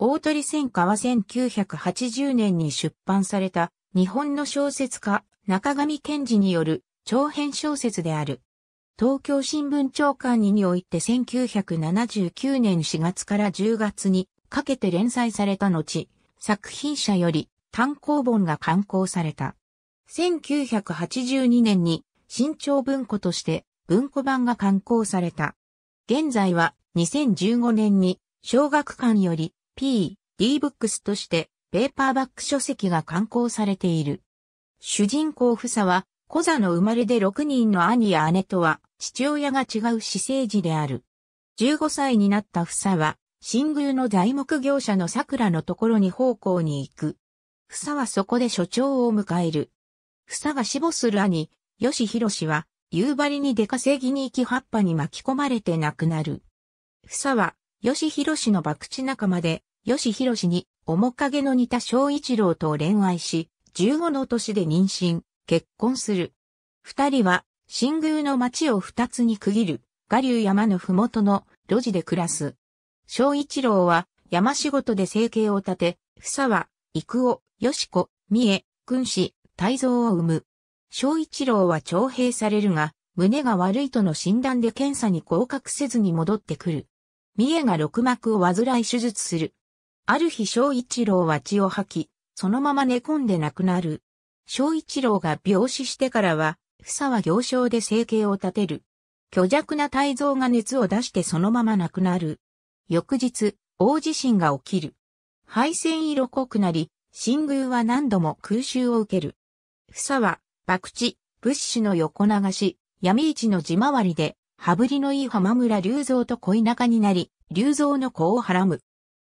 大鳥戦火は1980年に出版された日本の小説家中上賢治による長編小説である。東京新聞長官ににおいて1979年4月から10月にかけて連載された後、作品者より単行本が刊行された。1982年に新潮文庫として文庫版が刊行された。現在は2015年に小学館より P、D ブックスとしてペーパーバック書籍が刊行されている。主人公フサは、コザの生まれで6人の兄や姉とは、父親が違う私生児である。15歳になったフサは、新宮の材木業者の桜のところに奉公に行く。フサはそこで所長を迎える。フサが死亡する兄、吉弘は、夕張に出稼ぎに行き葉っぱに巻き込まれて亡くなる。フサは、吉弘氏の博打仲間で、吉弘氏に面影の似た小一郎と恋愛し、15の年で妊娠、結婚する。二人は、新宮の町を二つに区切る、我流山の麓の路地で暮らす。小一郎は、山仕事で生計を立て、房は、育夫、吉子、三重、君子、大蔵を生む。小一郎は徴兵されるが、胸が悪いとの診断で検査に合格せずに戻ってくる。三重が六膜を患い手術する。ある日小一郎は血を吐き、そのまま寝込んで亡くなる。小一郎が病死してからは、房は行商で生計を立てる。虚弱な体臓が熱を出してそのまま亡くなる。翌日、大地震が起きる。敗戦色濃くなり、新宮は何度も空襲を受ける。房は、博打、物資の横流し、闇市の地回りで、羽振りのいい浜村隆三と恋仲になり、隆三の子をはらむ。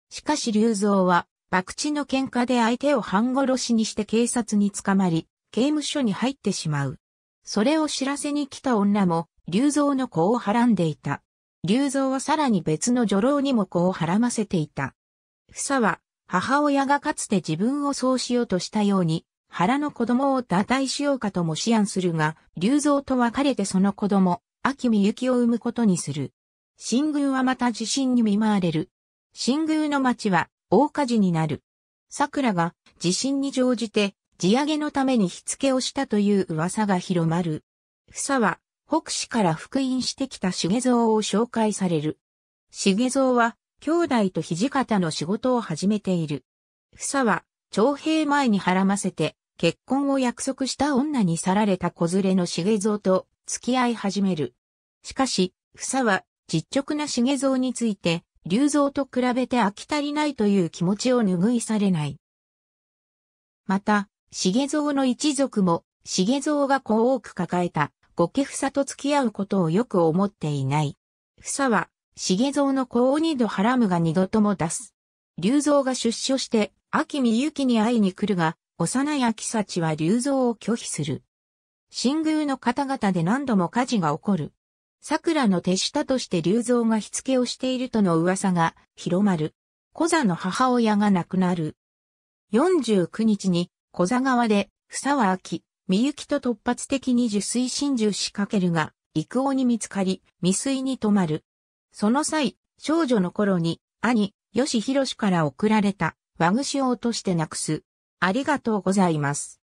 しかし隆三は、博打の喧嘩で相手を半殺しにして警察に捕まり、刑務所に入ってしまう。それを知らせに来た女も、隆造の子をはらんでいた。隆三はさらに別の女郎にも子をはらませていた。房は、母親がかつて自分をそうしようとしたように、腹の子供を打退しようかとも思案するが、隆三と別れてその子供、秋美雪を生むことにする。新宮はまた地震に見舞われる。新宮の町は大火事になる。桜が地震に乗じて地上げのために火付けをしたという噂が広まる。房は北市から復員してきた重蔵を紹介される。重蔵は兄弟と土方の仕事を始めている。房は徴兵前に孕ませて結婚を約束した女に去られた子連れの重蔵と付き合い始める。しかし、房は実直な重蔵について、龍蔵と比べて飽き足りないという気持ちを拭いされない。また、重蔵の一族も、重蔵が子多く抱えた、五家房と付き合うことをよく思っていない。房は、重蔵の子を二度はらむが二度とも出す。龍蔵が出所して、秋美雪に会いに来るが、幼い秋幸は龍蔵を拒否する。新宮の方々で何度も火事が起こる。桜の手下として竜蔵が火付けをしているとの噂が広まる。小座の母親が亡くなる。49日に小座川で、房は秋、みゆきと突発的に受水真珠仕掛けるが、幾王に見つかり、未遂に止まる。その際、少女の頃に、兄、吉弘から送られた、和串を落としてなくす。ありがとうございます。